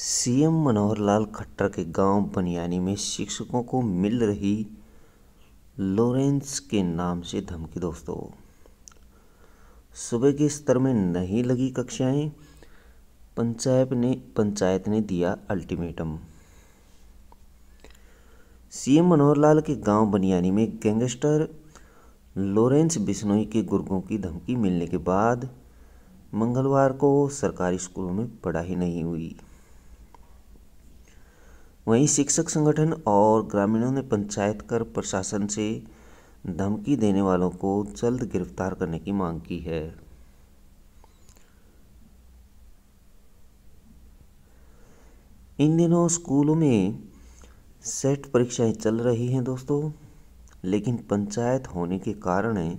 CM मनोहर लाल खट्टर के गांव बनियानी में शिक्षकों को मिल रही लॉरेंस के नाम से धमकी दोस्तों सुबह के स्तर में नहीं लगी कक्षाएं पंचायत ने पंचायत ने दिया अल्टीमेटम सीएम मनोहर लाल के गांव बनियानी में गैंगस्टर लॉरेंस बिश्नोई के गुर्गों की धमकी मिलने के बाद मंगलवार को सरकारी स्कूलों में पढ़ाई नहीं हुई वहीं शिक्षक संगठन और ग्रामीणों ने पंचायत कर प्रशासन से धमकी देने वालों को जल्द गिरफ्तार करने की मांग की है इन दिनों स्कूलों में सेट परीक्षाएं चल रही हैं दोस्तों लेकिन पंचायत होने के कारण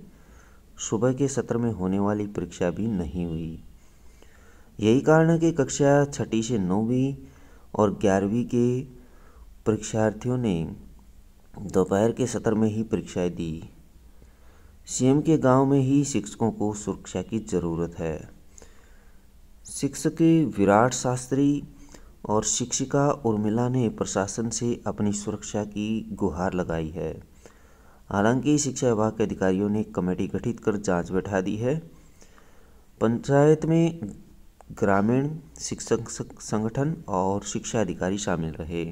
सुबह के सत्र में होने वाली परीक्षा भी नहीं हुई यही कारण है कि कक्षा छठी से नौवीं और ग्यारहवीं के परीक्षार्थियों ने दोपहर के सत्र में ही परीक्षाएं दी सीएम के गांव में ही शिक्षकों को सुरक्षा की ज़रूरत है शिक्षक विराट शास्त्री और शिक्षिका उर्मिला ने प्रशासन से अपनी सुरक्षा की गुहार लगाई है हालांकि शिक्षा विभाग के अधिकारियों ने कमेटी गठित कर जांच बैठा दी है पंचायत में ग्रामीण शिक्षक संगठन और शिक्षा अधिकारी शामिल रहे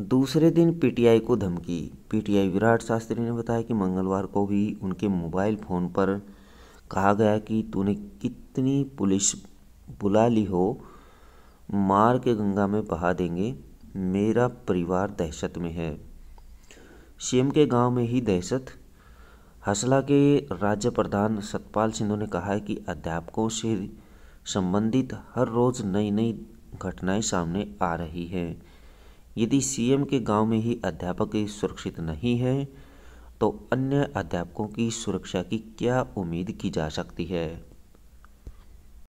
दूसरे दिन पीटीआई को धमकी पीटीआई विराट शास्त्री ने बताया कि मंगलवार को भी उनके मोबाइल फ़ोन पर कहा गया कि तूने कितनी पुलिस बुला ली हो मार के गंगा में बहा देंगे मेरा परिवार दहशत में है सीएम के गांव में ही दहशत हसला के राज्य प्रधान सतपाल सिंधु ने कहा है कि अध्यापकों से संबंधित हर रोज़ नई नई घटनाएं सामने आ रही हैं यदि सीएम के गांव में ही अध्यापक सुरक्षित नहीं है तो अन्य अध्यापकों की सुरक्षा की क्या उम्मीद की जा सकती है